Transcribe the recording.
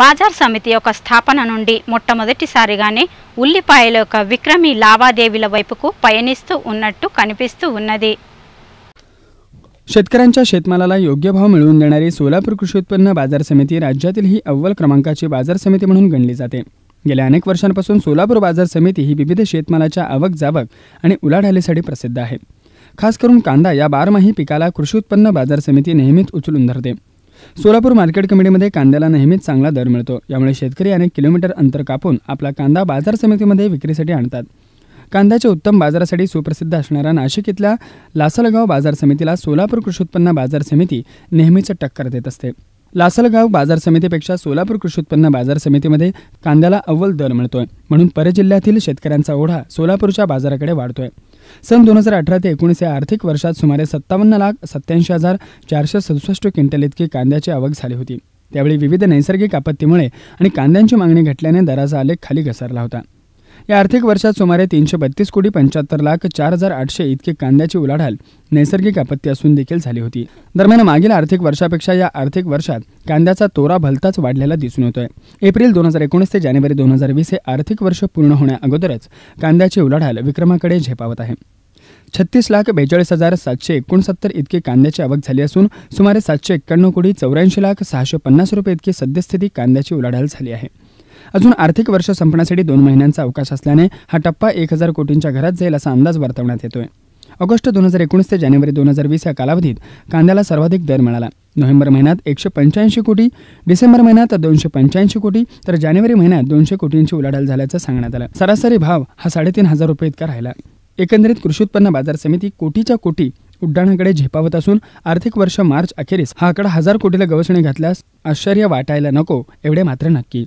बाजार సమితి యొక్క స్థాపన నుండి మొట్టమొదటిసారిగానే विक्रमी యొక్క విక్రమి లావాదేవీల వైపుకు పయనిస్తూ ఉన్నట్టు కనిపిస్తూ शेतकऱ्यांच्या शेतमालाला योग्य भाव मिळवून देणारी सोलापूर कृषी उत्पन्न बाजार समिती राज्यातील ही अव्वल क्रमांकाची बाजार समिती म्हणून गणली जाते गेल्या अनेक वर्षांपासून सोलापूर बाजार समिती ही विविध शेतमालाच्या आवक जावक आणि उलाढालीसाठी प्रसिद्ध आहे खास करून कांदा या बारमाही पिकाला कृषी उत्पन्न बाजार समिती नेहमीच उचलून धरते सोलापूर मार्केट कमिटीमध्ये कांद्याला नेहमीच चांगला दर मिळतो यामुळे शेतकरी अनेक किलोमीटर अंतर कापून आपला कांदा बाजार समितीमध्ये विक्रीसाठी आणतात कांद्याच्या उत्तम बाजारासाठी सुप्रसिद्ध असणाऱ्या नाशिक इथल्या लासलगाव बाजार समितीला सोलापूर कृषी उत्पन्न बाजार समिती नेहमीच टक्कर देत असते लासलगाव बाजार समितीपेक्षा सोलापूर कृषी उत्पन्न बाजार समितीमध्ये कांद्याला अव्वल दर मिळतोय म्हणून परजिल्ह्यातील शेतकऱ्यांचा ओढा सोलापूरच्या बाजाराकडे वाढतोय सन दोन हजार अठरा ते एकोणीस या आर्थिक वर्षात सुमारे सत्तावन्न लाख सत्त्याऐंशी हजार चारशे सदुसष्ट क्विंटल इतकी कांद्याची आवक झाली होती त्यावेळी विविध नैसर्गिक आपत्तीमुळे आणि कांद्यांची मागणी घटल्याने दराचा आलेख खाली घसरला होता या आर्थिक वर्षात सुमारे तीनशे बत्तीस कोटी पंच्याहत्तर लाख चार हजार आठशे इतके कांद्याची उलाढाल नैसर्गिक आपत्ती असून देखील झाली होती दरम्यान मागील आर्थिक वर्षापेक्षा या आर्थिक वर्षात कांद्याचा तोरा भलताच वाढलेला दिसून येतोय एप्रिल दोन हजार एकोणीस ते जानेवारी दोन हजार वीस हे आर्थिक वर्ष पूर्ण होण्या अगोदरच कांद्याची उलाढाल विक्रमाकडे झेपावत आहे छत्तीस लाख बेचाळीस हजार सातशे एकोणसत्तर इतके कांद्याची आवक झाली असून सुमारे सातशे एक्क्याण्णव कोटी चौऱ्याऐंशी लाख सहाशे पन्नास रुपये इतकी सद्यस्थिती कांद्याची उलाढाल झाली आहे अजून आर्थिक वर्ष संपण्यासाठी दोन महिन्यांचा अवकाश असल्याने हा टप्पा एक हजार कोटींच्या घरात जाईल असा अंदाज वर्तवण्यात येतोय ऑगस्ट दोन हजार एकोणीस ते जानेवारी दोन हजार वीस या कालावधीत कांद्याला सर्वाधिक दर मिळाला नोव्हेंबर महिन्यात एकशे पंच्याऐंशी कोटी डिसेंबर महिन्यात दोनशे पंच्याऐंशी कोटी तर जानेवारी महिन्यात दोनशे कोटींची उलाढाल झाल्याचं सांगण्यात आलं सरासरी भाव हा साडेतीन हजार रुपये इतका राहिला एकंदरीत कृषी उत्पन्न बाजार समिती कोटीच्या कोटी उड्डाणाकडे झेपावत असून आर्थिक वर्ष मार्च अखेरीस हा आकडा हजार कोटीला गवसणी घातल्यास आश्चर्य वाटायला नको एवढे मात्र नक्की